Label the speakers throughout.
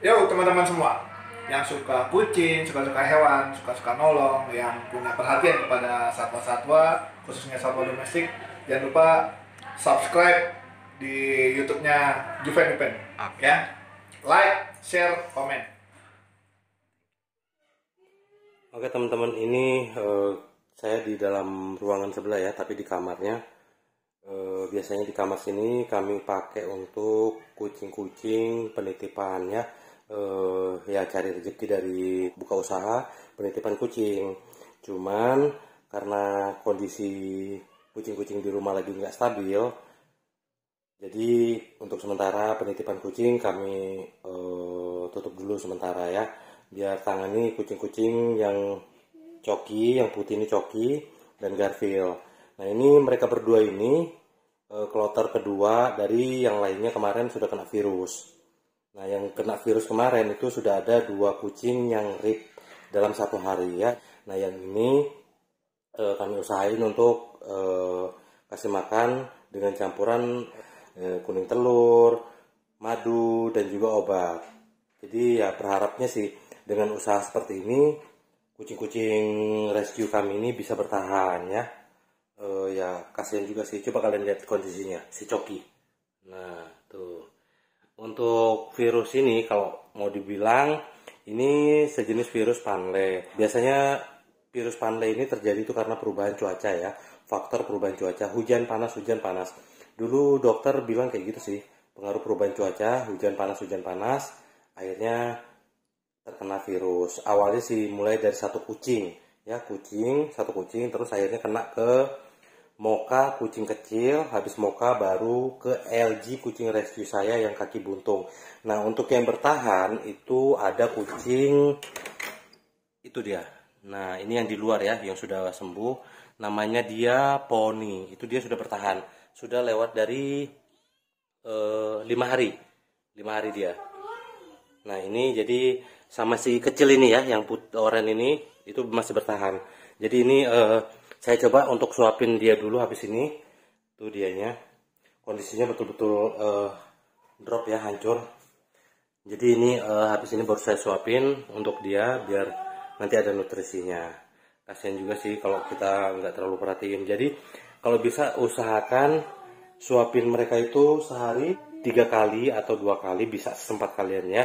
Speaker 1: yo teman-teman semua yang suka kucing, suka-suka hewan, suka-suka nolong, yang punya perhatian kepada satwa-satwa, khususnya satwa domestik, jangan lupa subscribe di YouTube-nya Juven Juven. Okay. Ya. Like, share, komen. Oke teman-teman, ini uh, saya di dalam ruangan sebelah ya, tapi di kamarnya. Eh, biasanya di kamar sini kami pakai untuk kucing-kucing penitipan ya uh, ya cari rezeki dari buka usaha penitipan kucing cuman karena kondisi kucing-kucing di rumah lagi nggak stabil jadi untuk sementara penitipan kucing kami uh, tutup dulu sementara ya biar tangani kucing-kucing yang coki yang putih ini coki dan Garfield nah ini mereka berdua ini eh, kloter kedua dari yang lainnya kemarin sudah kena virus Nah, yang kena virus kemarin itu sudah ada dua kucing yang rip dalam satu hari ya. Nah, yang ini e, kami usahain untuk e, kasih makan dengan campuran e, kuning telur, madu, dan juga obat. Jadi ya berharapnya sih dengan usaha seperti ini kucing-kucing rescue kami ini bisa bertahan ya. Uh, ya kasihan juga sih. Coba kalian lihat kondisinya si Coki. Nah, tuh. Untuk virus ini kalau mau dibilang ini sejenis virus panle. Biasanya virus panle ini terjadi itu karena perubahan cuaca ya. Faktor perubahan cuaca, hujan panas, hujan panas. Dulu dokter bilang kayak gitu sih, pengaruh perubahan cuaca, hujan panas, hujan panas, akhirnya terkena virus. Awalnya sih mulai dari satu kucing, ya kucing, satu kucing, terus akhirnya kena ke Moka kucing kecil, habis Moka baru ke LG kucing rescue saya yang kaki buntung. Nah, untuk yang bertahan itu ada kucing itu dia. Nah, ini yang di luar ya, yang sudah sembuh. Namanya dia Pony. Itu dia sudah bertahan. Sudah lewat dari eh, lima hari. lima hari dia. Nah, ini jadi sama si kecil ini ya, yang put oren ini itu masih bertahan. Jadi ini eh, saya coba untuk suapin dia dulu habis ini tuh dianya kondisinya betul-betul uh, drop ya hancur jadi ini uh, habis ini baru saya suapin untuk dia biar nanti ada nutrisinya kasihan juga sih kalau kita nggak terlalu perhatiin jadi kalau bisa usahakan suapin mereka itu sehari tiga kali atau dua kali bisa sempat kalian ya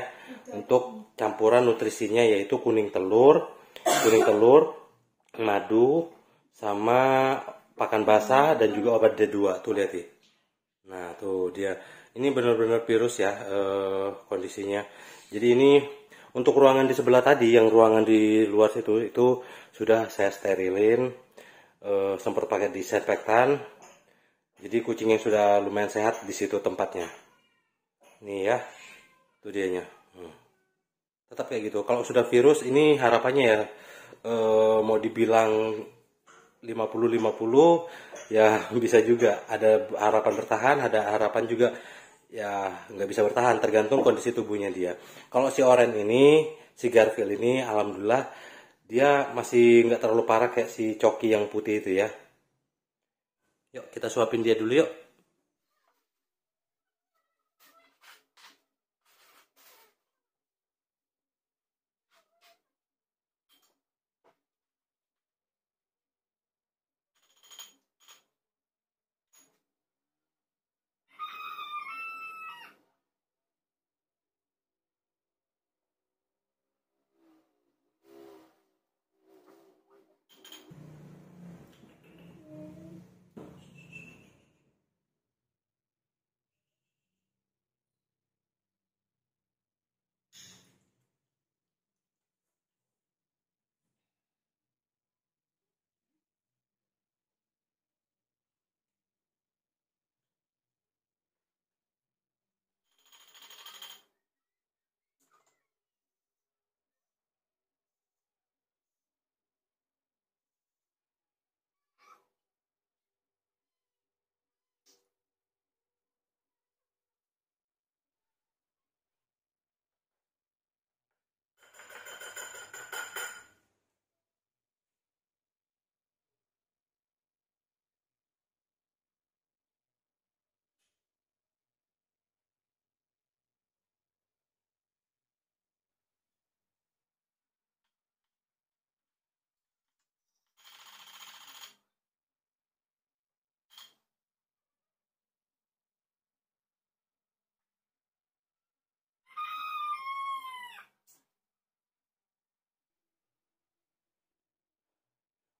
Speaker 1: untuk campuran nutrisinya yaitu kuning telur kuning telur madu sama pakan basah dan juga obat D2 tuh lihat ya nah tuh dia ini benar-benar virus ya eh, kondisinya jadi ini untuk ruangan di sebelah tadi yang ruangan di luar situ itu sudah saya sterilin eh, semprot pakai disinfektan jadi kucing yang sudah lumayan sehat di situ tempatnya nih ya itu dianya hmm. tetap kayak gitu kalau sudah virus ini harapannya ya eh, mau dibilang 50-50 ya bisa juga ada harapan bertahan ada harapan juga ya nggak bisa bertahan tergantung kondisi tubuhnya dia kalau si Oren ini si Garfield ini alhamdulillah dia masih nggak terlalu parah kayak si Coki yang putih itu ya yuk kita suapin dia dulu yuk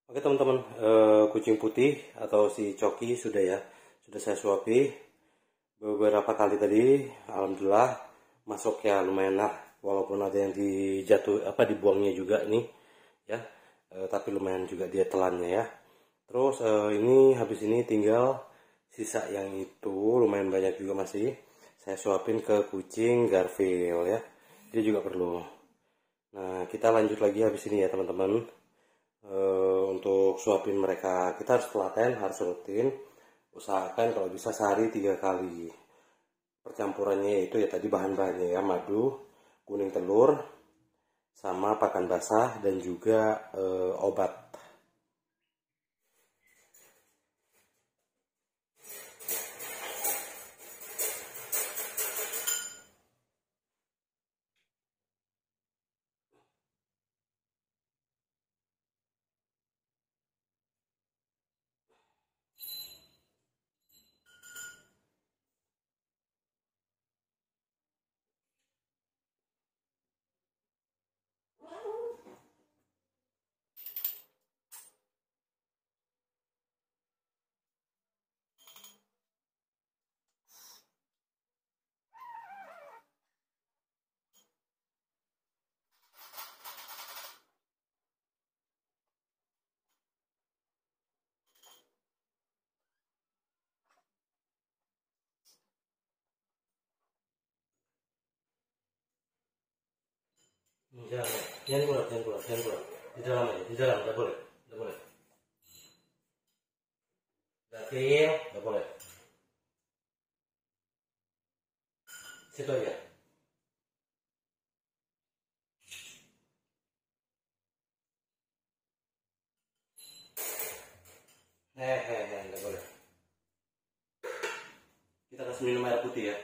Speaker 1: Oke teman-teman, e, kucing putih atau si coki sudah ya, sudah saya suapi beberapa kali tadi, alhamdulillah masuk ya lumayan lah, walaupun ada yang dijatuh apa dibuangnya juga nih ya, e, tapi lumayan juga dia telannya ya. Terus e, ini habis ini tinggal sisa yang itu lumayan banyak juga masih, saya suapin ke kucing Garfield ya, dia juga perlu. Nah kita lanjut lagi habis ini ya teman-teman untuk suapin mereka kita harus telaten harus rutin usahakan kalau bisa sehari tiga kali percampurannya itu ya tadi bahan-bahannya ya madu kuning telur sama pakan basah dan juga e, obat Hmm. Iya, iya. jangan jangan pulang jangan pulang jangan pulang di dalam aja di dalam tidak boleh tidak boleh datil tidak boleh situ aja Eh, eh, eh, nggak boleh. Kita kasih minum air putih ya.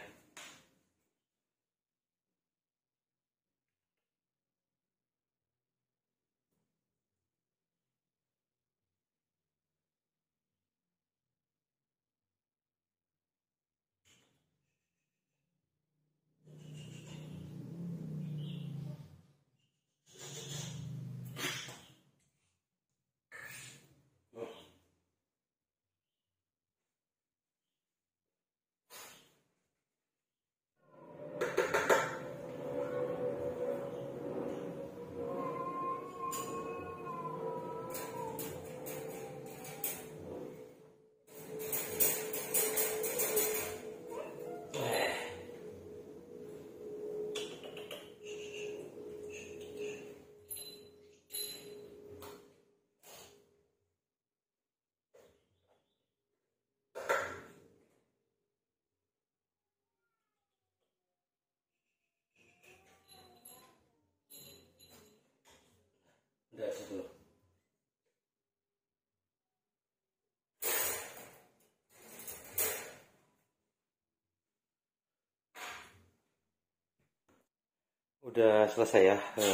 Speaker 1: udah selesai ya e,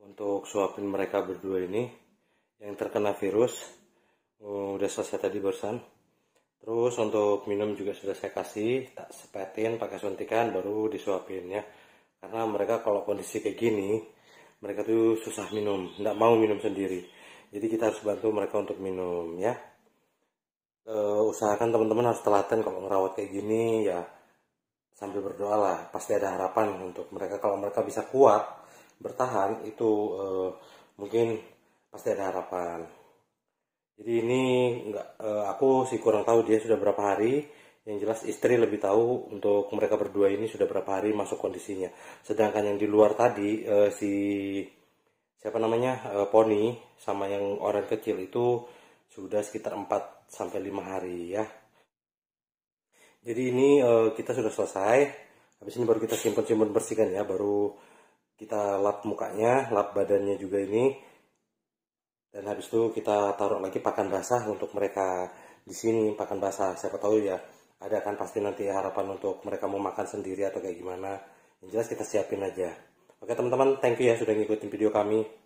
Speaker 1: untuk suapin mereka berdua ini yang terkena virus e, udah selesai tadi barusan terus untuk minum juga sudah saya kasih tak sepetin pakai suntikan baru disuapin ya karena mereka kalau kondisi kayak gini mereka tuh susah minum nggak mau minum sendiri jadi kita harus bantu mereka untuk minum ya e, usahakan teman-teman harus telaten kalau ngerawat kayak gini ya sambil berdoa lah pasti ada harapan untuk mereka kalau mereka bisa kuat bertahan itu e, mungkin pasti ada harapan jadi ini nggak e, aku sih kurang tahu dia sudah berapa hari yang jelas istri lebih tahu untuk mereka berdua ini sudah berapa hari masuk kondisinya. Sedangkan yang di luar tadi uh, si siapa namanya uh, eh, poni sama yang orang kecil itu sudah sekitar 4 sampai 5 hari ya. Jadi ini uh, kita sudah selesai. Habis ini baru kita simpan-simpan bersihkan ya, baru kita lap mukanya, lap badannya juga ini. Dan habis itu kita taruh lagi pakan basah untuk mereka di sini pakan basah. Siapa tahu ya ada kan pasti nanti harapan untuk mereka mau makan sendiri atau kayak gimana yang jelas kita siapin aja oke teman-teman thank you ya sudah ngikutin video kami